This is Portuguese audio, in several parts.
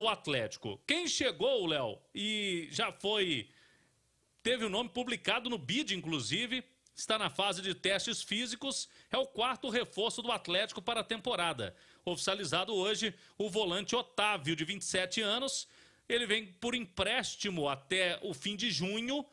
o Atlético. Quem chegou, Léo, e já foi. Teve o nome publicado no BID, inclusive, está na fase de testes físicos, é o quarto reforço do Atlético para a temporada. Oficializado hoje o volante Otávio, de 27 anos. Ele vem por empréstimo até o fim de junho,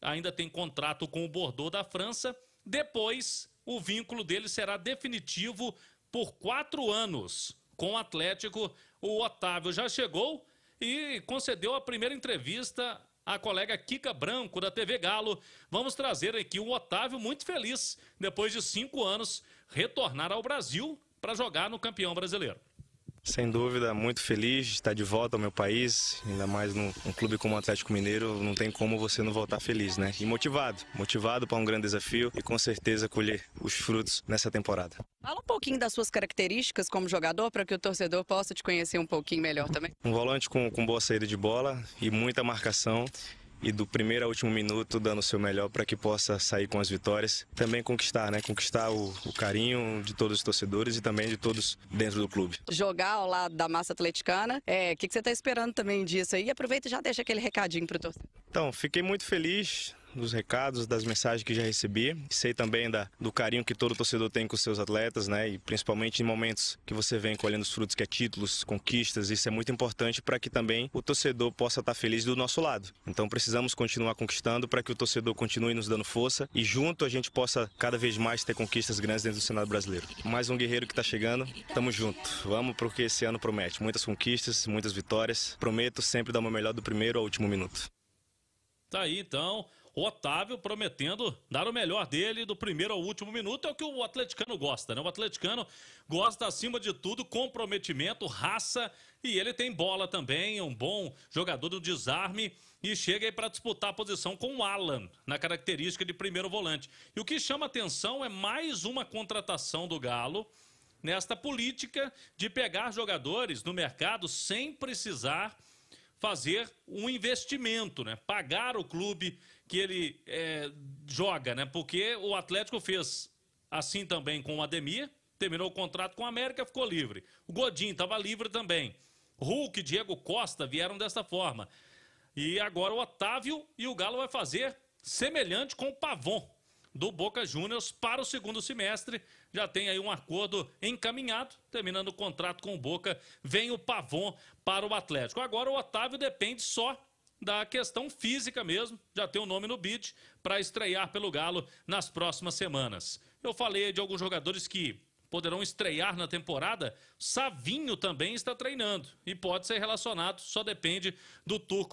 ainda tem contrato com o Bordeaux da França. Depois, o vínculo dele será definitivo por quatro anos com o Atlético. O Otávio já chegou e concedeu a primeira entrevista à colega Kika Branco, da TV Galo. Vamos trazer aqui o Otávio muito feliz, depois de cinco anos, retornar ao Brasil para jogar no campeão brasileiro. Sem dúvida, muito feliz de estar de volta ao meu país, ainda mais num, num clube como o Atlético Mineiro, não tem como você não voltar feliz, né? E motivado, motivado para um grande desafio e com certeza colher os frutos nessa temporada. Fala um pouquinho das suas características como jogador para que o torcedor possa te conhecer um pouquinho melhor também. Um volante com, com boa saída de bola e muita marcação e do primeiro ao último minuto dando o seu melhor para que possa sair com as vitórias. Também conquistar, né? Conquistar o, o, carinho de todos os torcedores e também de todos dentro do clube. Jogar ao lado da massa atleticana, é, o que, que você está esperando também disso aí? aproveita e já deixa aquele recadinho para o torcedor. Então, fiquei muito feliz dos recados, das mensagens que já recebi. Sei também da, do carinho que todo torcedor tem com seus atletas, né? E principalmente em momentos que você vem colhendo os frutos, que é títulos, conquistas. Isso é muito importante para que também o torcedor possa estar tá feliz do nosso lado. Então precisamos continuar conquistando para que o torcedor continue nos dando força e junto a gente possa cada vez mais ter conquistas grandes dentro do Senado brasileiro. Mais um guerreiro que está chegando. Tamo junto. Vamos porque esse ano promete muitas conquistas, muitas vitórias. Prometo sempre dar uma melhor do primeiro ao último minuto. Tá aí, então. O Otávio prometendo dar o melhor dele do primeiro ao último minuto. É o que o atleticano gosta, né? O atleticano gosta, acima de tudo, comprometimento, raça e ele tem bola também. É um bom jogador do desarme e chega aí para disputar a posição com o Alan, na característica de primeiro volante. E o que chama atenção é mais uma contratação do Galo nesta política de pegar jogadores no mercado sem precisar fazer um investimento, né? Pagar o clube que ele é, joga, né? Porque o Atlético fez assim também com o Ademir, terminou o contrato com o América, ficou livre. O Godin estava livre também. Hulk, Diego Costa vieram dessa forma. E agora o Otávio e o Galo vai fazer semelhante com o Pavon do Boca Juniors para o segundo semestre. Já tem aí um acordo encaminhado, terminando o contrato com o Boca. Vem o Pavon para o Atlético. Agora o Otávio depende só da questão física mesmo, já tem o um nome no bid para estrear pelo Galo nas próximas semanas. Eu falei de alguns jogadores que poderão estrear na temporada. Savinho também está treinando e pode ser relacionado, só depende do turco